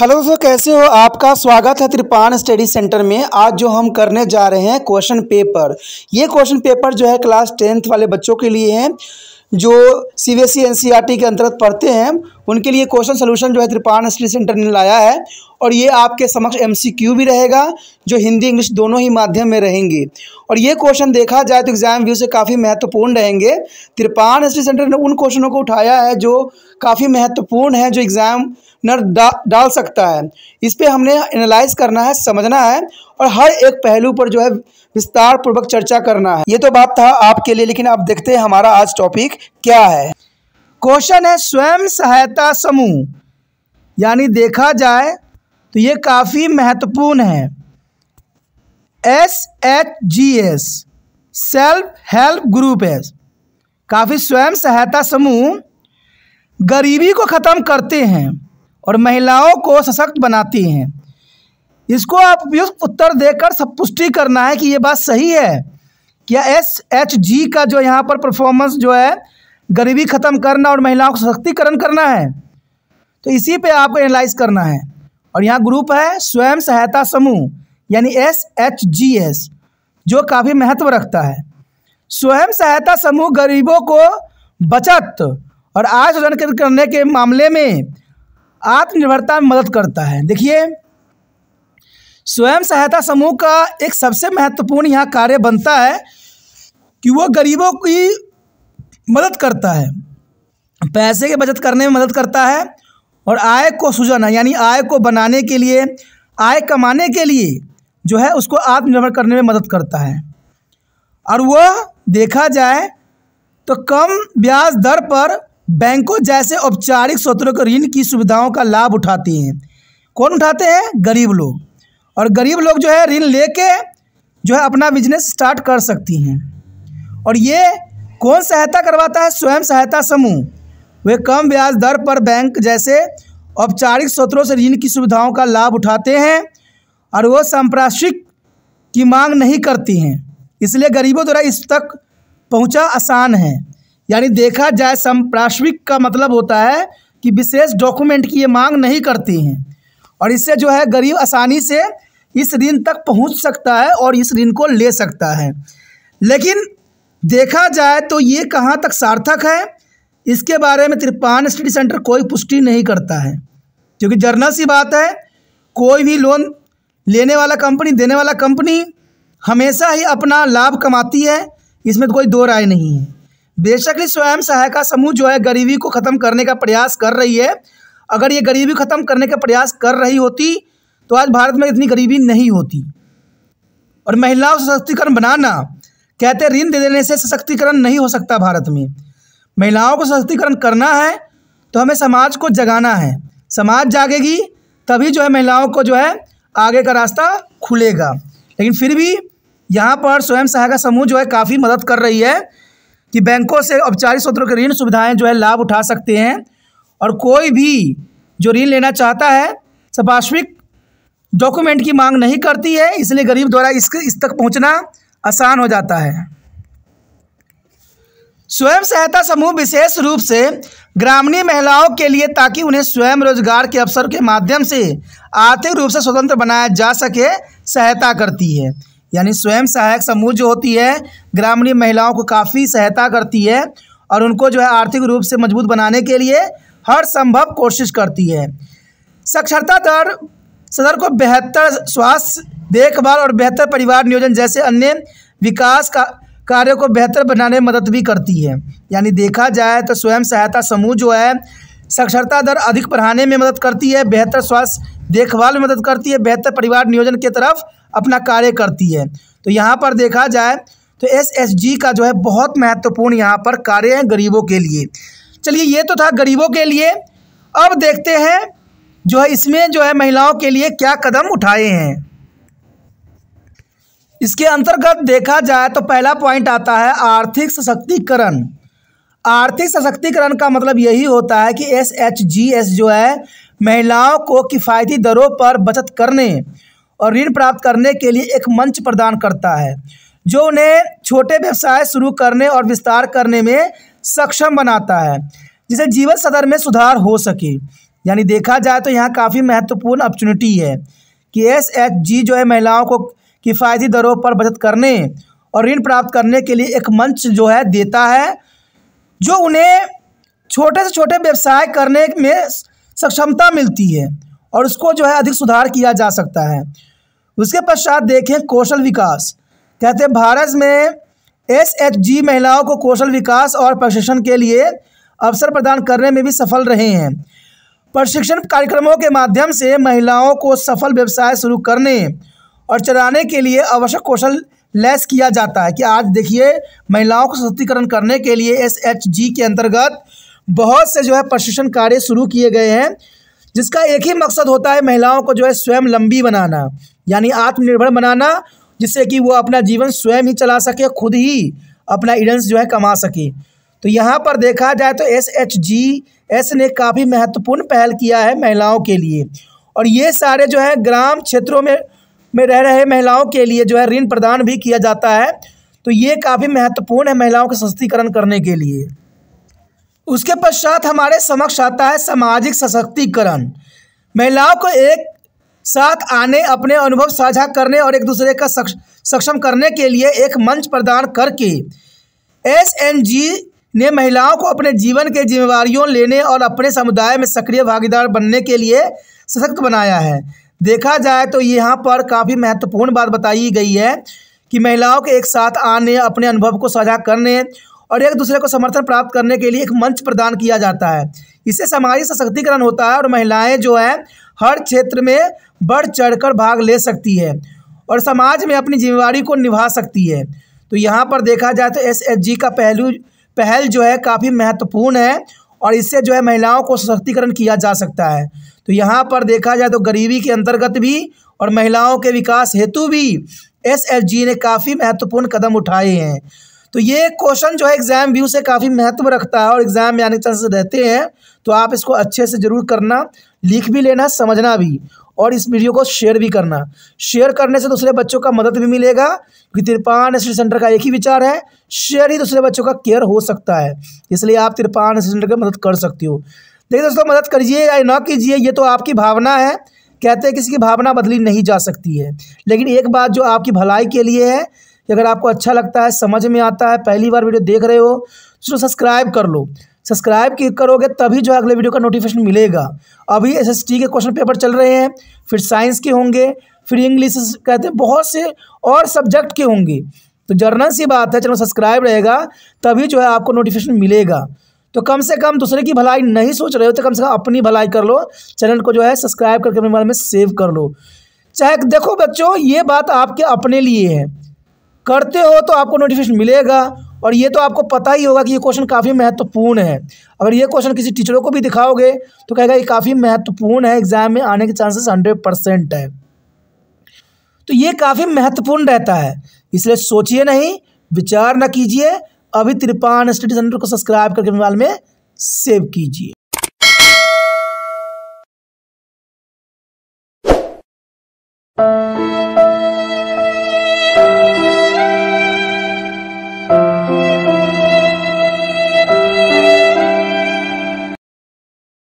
hello दोस्तों कैसे हो आपका स्वागत है त्रिपान स्टडी सेंटर में आज जो हम करने जा रहे हैं क्वेश्चन पेपर ये क्वेश्चन पेपर जो है क्लास टेंथ वाले बच्चों के लिए हैं जो C B S C N C R T के अंतर्गत पढ़ते हैं उनके लिए क्वेश्चन सोल्यूशन जो है त्रिपान स्टडी सेंटर ने लाया है और ये आपके समक्ष एम भी रहेगा जो हिंदी इंग्लिश दोनों ही माध्यम में रहेंगे और ये क्वेश्चन देखा जाए तो एग्जाम व्यू से काफ़ी महत्वपूर्ण रहेंगे त्रिपान स्टडी सेंटर ने उन क्वेश्चनों को उठाया है जो काफ़ी महत्वपूर्ण है जो एग्जाम नर डा, डाल सकता है इस पर हमने एनालाइज करना है समझना है और हर एक पहलू पर जो है विस्तार पूर्वक चर्चा करना है ये तो बात था आपके लिए लेकिन आप देखते हैं हमारा आज टॉपिक क्या है क्वेश्चन है स्वयं सहायता समूह यानी देखा जाए तो ये काफ़ी महत्वपूर्ण है S H G S self help group है काफ़ी स्वयं सहायता समूह गरीबी को ख़त्म करते हैं और महिलाओं को सशक्त बनाती हैं इसको आप उपयुक्त उत्तर देकर सब पुष्टि करना है कि ये बात सही है क्या एस एच जी का जो यहाँ पर परफॉर्मेंस जो है गरीबी ख़त्म करना और महिलाओं को सशक्तिकरण करना है तो इसी पे आपको एनालाइज करना है और यहाँ ग्रुप है स्वयं सहायता समूह यानी एस एच जी एस जो काफ़ी महत्व रखता है स्वयं सहायता समूह गरीबों को बचत और आय सृजन करने के मामले में आत्मनिर्भरता में मदद करता है देखिए स्वयं सहायता समूह का एक सबसे महत्वपूर्ण यहाँ कार्य बनता है कि वो गरीबों की मदद करता है पैसे की बचत करने में मदद करता है और आय को सुझाना यानी आय को बनाने के लिए आय कमाने के लिए जो है उसको आत्मनिर्भर करने में मदद करता है और वह देखा जाए तो कम ब्याज दर पर बैंकों जैसे औपचारिक स्रोतों के ऋण की सुविधाओं का लाभ उठाती हैं कौन उठाते हैं गरीब लोग और गरीब लोग जो है ऋण लेके जो है अपना बिजनेस स्टार्ट कर सकती हैं और ये कौन सहायता करवाता है स्वयं सहायता समूह वे कम ब्याज दर पर बैंक जैसे औपचारिक स्रोतों से ऋण की सुविधाओं का लाभ उठाते हैं और वो सांप्राशिक की मांग नहीं करती हैं इसलिए गरीबों द्वारा इस तक पहुंचा आसान है यानी देखा जाए संप्राश्विक का मतलब होता है कि विशेष डॉक्यूमेंट की ये मांग नहीं करती हैं और इससे जो है गरीब आसानी से इस ऋण तक पहुंच सकता है और इस ऋण को ले सकता है लेकिन देखा जाए तो ये कहाँ तक सार्थक है इसके बारे में तिरपान स्टडी सेंटर कोई पुष्टि नहीं करता है क्योंकि जर्नल सी बात है कोई भी लोन लेने वाला कंपनी देने वाला कंपनी हमेशा ही अपना लाभ कमाती है इसमें तो कोई दो राय नहीं है बेशक बेशकली स्वयं सहायता समूह जो है गरीबी को ख़त्म करने का प्रयास कर रही है अगर ये गरीबी ख़त्म करने का प्रयास कर रही होती तो आज भारत में इतनी गरीबी नहीं होती और महिलाओं सशक्तिकरण बनाना कहते ऋण दे देने से सशक्तिकरण नहीं हो सकता भारत में महिलाओं को सशक्तिकरण करना है तो हमें समाज को जगाना है समाज जागेगी तभी जो है महिलाओं को जो है आगे का रास्ता खुलेगा लेकिन फिर भी यहाँ पर स्वयं सहायता समूह जो है काफ़ी मदद कर रही है कि बैंकों से औपचारिक सूत्रों के ऋण सुविधाएं जो है लाभ उठा सकते हैं और कोई भी जो ऋण लेना चाहता है सपाश्विक डॉक्यूमेंट की मांग नहीं करती है इसलिए गरीब द्वारा इस, इस तक पहुँचना आसान हो जाता है स्वयं सहायता समूह विशेष रूप से ग्रामीण महिलाओं के लिए ताकि उन्हें स्वयं रोजगार के अवसर के माध्यम से आर्थिक रूप से स्वतंत्र बनाया जा सके सहायता करती है यानी स्वयं सहायक समूह जो होती है ग्रामीण महिलाओं को काफ़ी सहायता करती है और उनको जो है आर्थिक रूप से मजबूत बनाने के लिए हर संभव कोशिश करती है साक्षरता दर सदर को बेहतर स्वास्थ्य देखभाल और बेहतर परिवार नियोजन जैसे अन्य विकास का कार्यों को बेहतर बनाने में मदद भी करती है यानी देखा जाए तो स्वयं सहायता समूह जो है साक्षरता दर अधिक बढ़ाने में मदद करती है बेहतर स्वास्थ्य देखभाल में मदद करती है बेहतर परिवार नियोजन की तरफ अपना कार्य करती है तो यहाँ पर देखा जाए तो एस का जो है बहुत महत्वपूर्ण यहाँ पर कार्य है गरीबों के लिए चलिए ये तो था गरीबों के लिए अब देखते हैं जो है इसमें जो है महिलाओं के लिए क्या कदम उठाए हैं इसके अंतर्गत देखा जाए तो पहला पॉइंट आता है आर्थिक सशक्तिकरण आर्थिक सशक्तिकरण का मतलब यही होता है कि एस एच जी एस जो है महिलाओं को किफ़ायती दरों पर बचत करने और ऋण प्राप्त करने के लिए एक मंच प्रदान करता है जो उन्हें छोटे व्यवसाय शुरू करने और विस्तार करने में सक्षम बनाता है जिसे जीवन सदर में सुधार हो सके यानी देखा जाए तो यहाँ काफ़ी महत्वपूर्ण अपॉर्चुनिटी है कि एस एच जी जो है महिलाओं को किफ़ायती दरों पर बचत करने और ऋण प्राप्त करने के लिए एक मंच जो है देता है जो उन्हें छोटे से छोटे व्यवसाय करने में सक्षमता मिलती है और उसको जो है अधिक सुधार किया जा सकता है उसके पश्चात देखें कौशल विकास कहते हैं भारत में एस एच जी महिलाओं को कौशल विकास और प्रशिक्षण के लिए अवसर प्रदान करने में भी सफल रहे हैं प्रशिक्षण कार्यक्रमों के माध्यम से महिलाओं को सफल व्यवसाय शुरू करने और चलाने के लिए आवश्यक कौशल लैस किया जाता है कि आज देखिए महिलाओं को सशक्तिकरण करने के लिए एस एच जी के अंतर्गत बहुत से जो है प्रशिक्षण कार्य शुरू किए गए हैं जिसका एक ही मकसद होता है महिलाओं को जो है स्वयं लंबी बनाना यानी आत्मनिर्भर बनाना जिससे कि वो अपना जीवन स्वयं ही चला सके खुद ही अपना इडेंस जो है कमा सके तो यहाँ पर देखा जाए तो एस एच जी एस ने काफ़ी महत्वपूर्ण पहल किया है महिलाओं के लिए और ये सारे जो है ग्राम क्षेत्रों में में रह रहे महिलाओं के लिए जो है ऋण प्रदान भी किया जाता है तो ये काफ़ी महत्वपूर्ण है महिलाओं का सशक्तिकरण करने के लिए उसके पश्चात हमारे समक्ष आता है सामाजिक सशक्तिकरण महिलाओं को एक साथ आने अपने अनुभव साझा करने और एक दूसरे का सक्षम करने के लिए एक मंच प्रदान करके एस एन जी ने महिलाओं को अपने जीवन के जिम्मेवारियों लेने और अपने समुदाय में सक्रिय भागीदार बनने के लिए सशक्त बनाया है देखा जाए तो यहाँ पर काफ़ी महत्वपूर्ण बात बताई गई है कि महिलाओं के एक साथ आने अपने अनुभव को साझा करने और एक दूसरे को समर्थन प्राप्त करने के लिए एक मंच प्रदान किया जाता है इससे सामाजिक सशक्तिकरण होता है और महिलाएं जो हैं हर क्षेत्र में बढ़ चढ़कर भाग ले सकती है और समाज में अपनी जिम्मेवारी को निभा सकती है तो यहाँ पर देखा जाए तो एस का पहलू पहल जो है काफ़ी महत्वपूर्ण है और इससे जो है महिलाओं को सशक्तिकरण किया जा सकता है तो यहाँ पर देखा जाए तो गरीबी के अंतर्गत भी और महिलाओं के विकास हेतु भी एस ने काफ़ी महत्वपूर्ण कदम उठाए हैं तो ये क्वेश्चन जो है एग्ज़ाम व्यू से काफ़ी महत्व रखता है और एग्ज़ाम में आने चांसेस रहते हैं तो आप इसको अच्छे से ज़रूर करना लिख भी लेना समझना भी और इस वीडियो को शेयर भी करना शेयर करने से दूसरे बच्चों का मदद भी मिलेगा क्योंकि तिरपान स्टडी सेंटर का एक ही विचार है शेयर ही दूसरे बच्चों का केयर हो सकता है इसलिए आप तिरपान स्टडी सेंटर की मदद कर सकती हो देखिए दोस्तों मदद करिए या ना कीजिए ये तो आपकी भावना है कहते हैं किसी की भावना बदली नहीं जा सकती है लेकिन एक बात जो आपकी भलाई के लिए है कि अगर आपको अच्छा लगता है समझ में आता है पहली बार वीडियो देख रहे हो तो सब्सक्राइब कर लो सब्सक्राइब करोगे तभी जो है अगले वीडियो का नोटिफिकेशन मिलेगा अभी एस के क्वेश्चन पेपर चल रहे हैं फिर साइंस के होंगे फिर इंग्लिश कहते हैं बहुत से और सब्जेक्ट के होंगे तो जर्नल सी बात है चैनल सब्सक्राइब रहेगा तभी जो है आपको नोटिफिकेशन मिलेगा तो कम से कम दूसरे की भलाई नहीं सोच रहे हो तो कम से कम अपनी भलाई कर लो चैनल को जो है सब्सक्राइब करके अपने मोबाइल में सेव कर लो चाहे देखो बच्चों ये बात आपके अपने लिए है करते हो तो आपको नोटिफिकेशन मिलेगा और ये तो आपको पता ही होगा कि ये क्वेश्चन काफ़ी महत्वपूर्ण है अगर ये क्वेश्चन किसी टीचरों को भी दिखाओगे तो कहेगा ये काफ़ी महत्वपूर्ण है एग्जाम में आने के चांसेस हंड्रेड परसेंट है तो ये काफ़ी महत्वपूर्ण रहता है इसलिए सोचिए नहीं विचार ना कीजिए अभी त्रिपान स्टडी सेंटर को सब्सक्राइब करके मोबाइल में सेव कीजिए